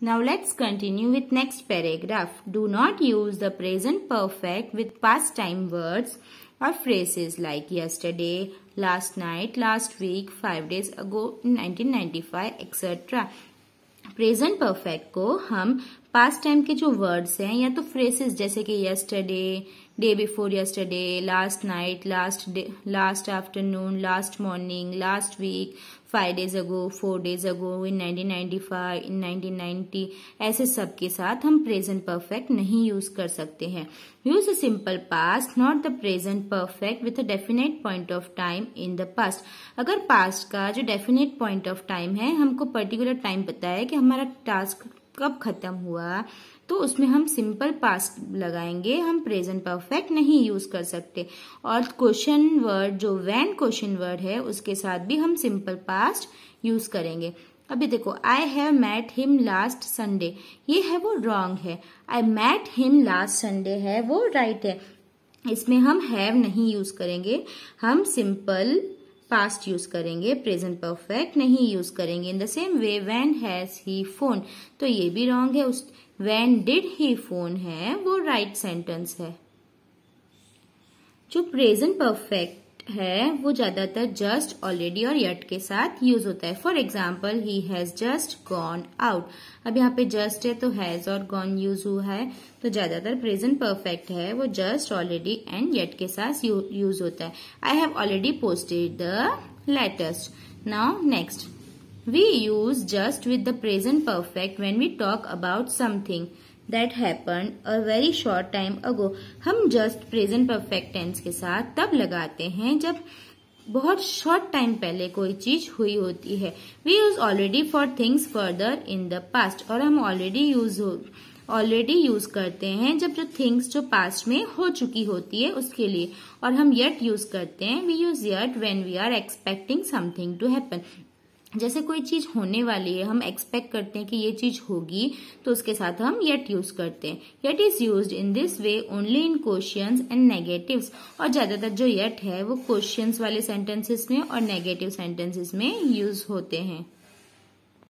Now let's continue with next paragraph. Do not use the present perfect with past time words or phrases like yesterday, last night, last week, 5 days ago, 1995, etc. Present perfect को हम past time के जो words हैं या तो phrases जैसे कि yesterday day before yesterday last night last day last afternoon last morning last week five days ago four days ago in 1995 in ninety ऐसे सब के साथ हम प्रेजेंट परफेक्ट नहीं यूज कर सकते हैं use a simple past not the present perfect with a definite point of time in the past अगर पास्ट का जो डेफिनेट पॉइंट ऑफ टाइम है हमको पर्टिकुलर टाइम पता है कि हमारा टास्क कब खत्म हुआ तो उसमें हम सिंपल पास्ट लगाएंगे हम प्रेजेंट परफेक्ट नहीं यूज कर सकते और क्वेश्चन वर्ड जो वैन क्वेश्चन वर्ड है उसके साथ भी हम सिंपल पास्ट यूज करेंगे अभी देखो I have met him last Sunday ये है वो रॉन्ग है I met him last Sunday है वो राइट right है इसमें हम हैव नहीं यूज करेंगे हम सिंपल पास्ट यूज करेंगे प्रेजेंट परफेक्ट नहीं यूज करेंगे in the same way when has he phone तो ये भी रॉन्ग है उस वैन डिड ही फोन है वो राइट right सेंटेंस है जो प्रेजेंट परफेक्ट है वो ज्यादातर जस्ट ऑलरेडी और यट के साथ यूज होता है for example he has just gone out अब यहाँ पे जस्ट है तो हैज और गॉन यूज हुआ है तो ज्यादातर प्रेजेंट परफेक्ट है वो जस्ट ऑलरेडी एंड यट के साथ यूज होता है I have already posted the latest now next we use just with the present perfect when we talk about something that happen a very short time ago हम just present perfect tense के साथ तब लगाते हैं जब बहुत short time पहले कोई चीज हुई होती है we use already for things further in the past और हम ऑलरेडी यूज ऑलरेडी यूज करते हैं जब जो थिंग्स जो पास्ट में हो चुकी होती है उसके लिए और हम येट यूज करते हैं we use yet when we are expecting something to happen जैसे कोई चीज होने वाली है हम एक्सपेक्ट करते हैं कि ये चीज होगी तो उसके साथ हम येट यूज करते हैं yet is use in this way only in question and negative और ज्यादातर जो येट है वो क्वेश्चन वाले सेंटेंसेस में और नेगेटिव सेंटेंसेस में यूज होते हैं